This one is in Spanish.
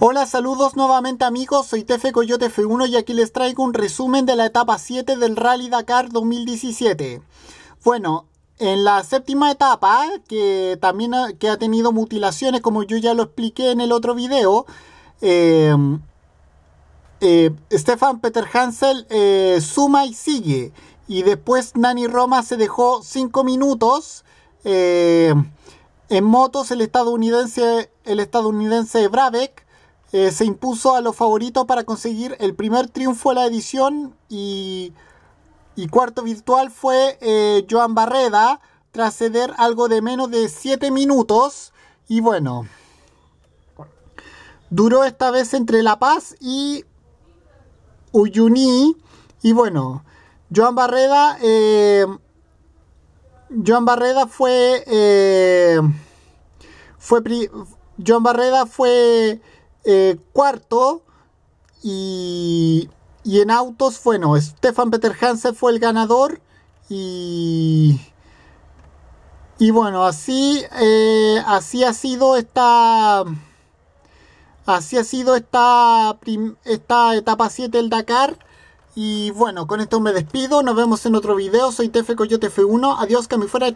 Hola, saludos nuevamente amigos, soy Tefe Coyote F1 y aquí les traigo un resumen de la etapa 7 del Rally Dakar 2017. Bueno, en la séptima etapa, que también ha, que ha tenido mutilaciones como yo ya lo expliqué en el otro video, em, eh, Stefan Peter Hansel eh, suma y sigue. Y después Nani Roma se dejó 5 minutos. Eh, en motos el estadounidense, el estadounidense Brabeck eh, se impuso a los favoritos para conseguir el primer triunfo de la edición y, cuarto virtual fue eh, Joan Barreda tras ceder algo de menos de 7 minutos y bueno, duró esta vez entre La Paz y Uyuni y bueno, Joan Barreda, eh, Joan Barreda fue, fue, Joan Barreda fue eh, cuarto y, en autos, bueno, Stefan Peter Hansen fue el ganador y, bueno, así, eh, así ha sido esta... Así ha sido esta, esta etapa 7 del Dakar. Y bueno, con esto me despido. Nos vemos en otro video. Soy Tefe Coyote F1. Adiós, que me fuera.